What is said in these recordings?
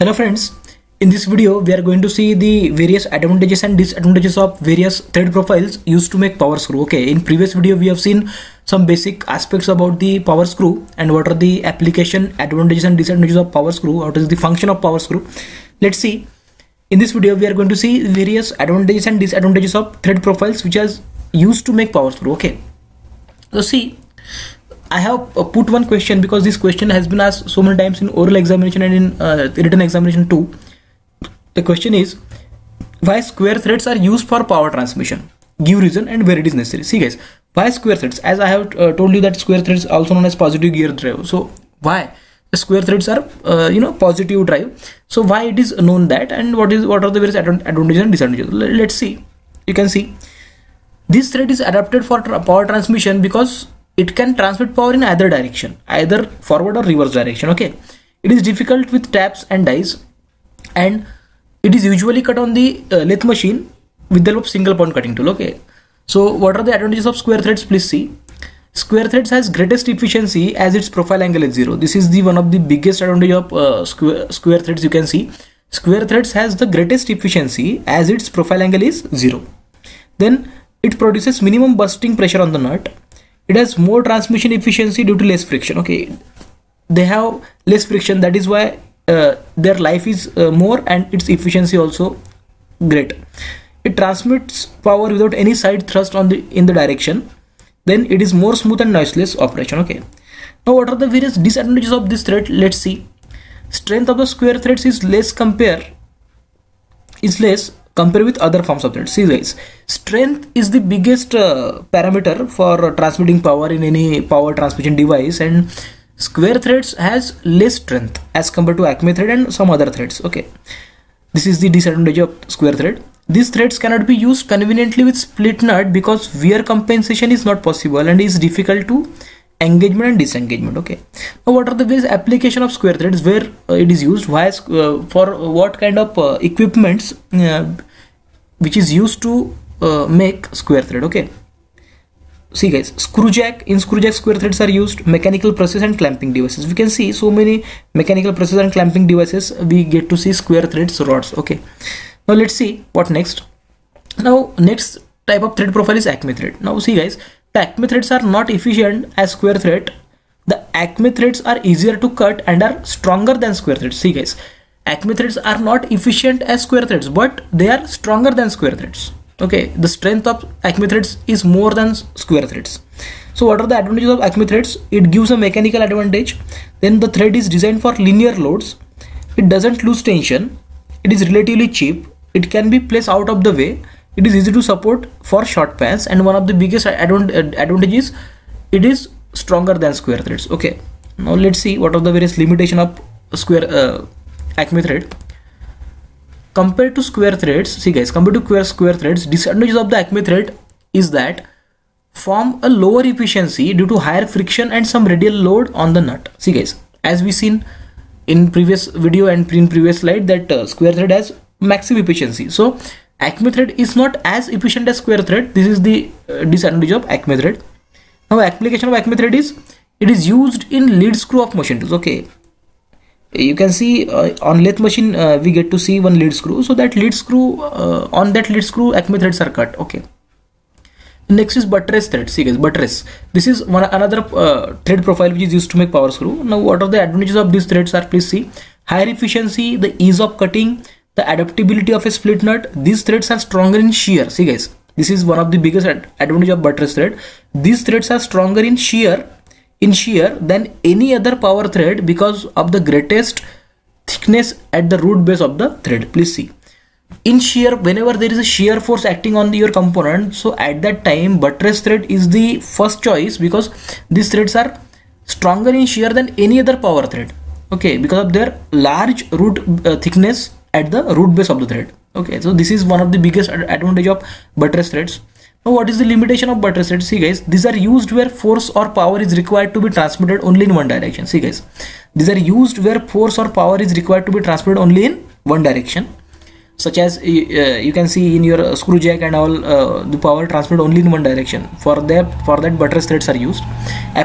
hello friends in this video we are going to see the various advantages and disadvantages of various thread profiles used to make power screw okay in previous video we have seen some basic aspects about the power screw and what are the application advantages and disadvantages of power screw what is the function of power screw let's see in this video we are going to see various advantages and disadvantages of thread profiles which are used to make power screw okay so see I have uh, put one question because this question has been asked so many times in oral examination and in uh, written examination too. The question is why square threads are used for power transmission. Give reason and where it is necessary. See guys, why square threads? As I have uh, told you that square threads also known as positive gear drive. So why? The square threads are uh, you know positive drive. So why it is known that and what is what are the various advantages and disadvantages? Let's see. You can see this thread is adapted for tra power transmission because it can transmit power in either direction either forward or reverse direction okay it is difficult with taps and dies and it is usually cut on the uh, lathe machine with the help of single point cutting tool okay so what are the advantages of square threads please see square threads has greatest efficiency as its profile angle is zero this is the one of the biggest advantage of uh, square, square threads you can see square threads has the greatest efficiency as its profile angle is zero then it produces minimum bursting pressure on the nut it has more transmission efficiency due to less friction okay they have less friction that is why uh, their life is uh, more and its efficiency also great it transmits power without any side thrust on the in the direction then it is more smooth and noiseless operation okay now what are the various disadvantages of this thread let's see strength of the square threads is less compare is less compare with other forms of threads. see guys strength is the biggest uh, parameter for transmitting power in any power transmission device and square threads has less strength as compared to acme thread and some other threads okay this is the disadvantage of square thread these threads cannot be used conveniently with split nut because wear compensation is not possible and is difficult to engagement and disengagement okay now what are the ways application of square threads where uh, it is used why uh, for uh, what kind of uh, equipments uh, which is used to uh, make square thread okay see guys screw jack in screw jack square threads are used mechanical presses and clamping devices we can see so many mechanical presses and clamping devices we get to see square threads rods okay now let's see what next now next type of thread profile is acme thread now see guys Acme threads are not efficient as square thread. The Acme threads are easier to cut and are stronger than square threads. See guys, Acme threads are not efficient as square threads, but they are stronger than square threads. Okay, the strength of Acme threads is more than square threads. So what are the advantages of Acme threads? It gives a mechanical advantage. Then the thread is designed for linear loads. It doesn't lose tension. It is relatively cheap. It can be placed out of the way it is easy to support for short pants and one of the biggest uh, advantages it is stronger than square threads okay now let's see what are the various limitation of square uh, acme thread compared to square threads see guys compared to square square threads disadvantages of the acme thread is that form a lower efficiency due to higher friction and some radial load on the nut see guys as we seen in previous video and in previous slide that uh, square thread has maximum efficiency so acme thread is not as efficient as square thread this is the uh, disadvantage of acme thread now application of acme thread is it is used in lead screw of machine tools okay you can see uh, on lathe machine uh, we get to see one lead screw so that lead screw uh, on that lead screw acme threads are cut okay next is buttress thread see guys buttress this is one another uh, thread profile which is used to make power screw now what are the advantages of these threads are please see higher efficiency the ease of cutting the adaptability of a split nut these threads are stronger in shear see guys this is one of the biggest advantage of buttress thread these threads are stronger in shear in shear than any other power thread because of the greatest thickness at the root base of the thread please see in shear whenever there is a shear force acting on the, your component so at that time buttress thread is the first choice because these threads are stronger in shear than any other power thread okay because of their large root uh, thickness at the root base of the thread okay so this is one of the biggest advantage of buttress threads now what is the limitation of buttress threads see guys these are used where force or power is required to be transmitted only in one direction see guys these are used where force or power is required to be transmitted only in one direction such as uh, you can see in your screw jack and all uh, the power transmitted only in one direction for that for that buttress threads are used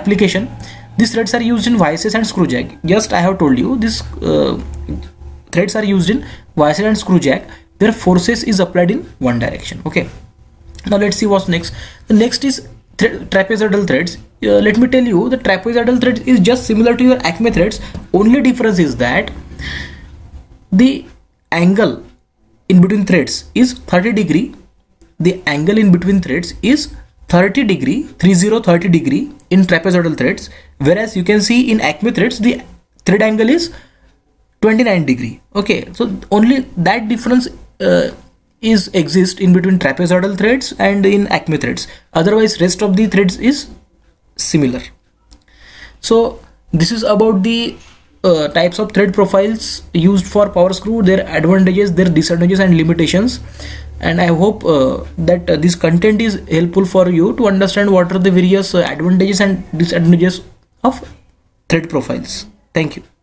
application these threads are used in vices and screw jack just i have told you this uh, threads are used in visor and screw jack their forces is applied in one direction okay now let's see what's next the next is thread, trapezoidal threads uh, let me tell you the trapezoidal thread is just similar to your acme threads only difference is that the angle in between threads is 30 degree the angle in between threads is 30 degree 30 30 degree in trapezoidal threads whereas you can see in acme threads the thread angle is 29 degree okay so only that difference uh, is exist in between trapezoidal threads and in acme threads otherwise rest of the threads is similar so this is about the uh, types of thread profiles used for power screw their advantages their disadvantages and limitations and i hope uh, that uh, this content is helpful for you to understand what are the various advantages and disadvantages of thread profiles thank you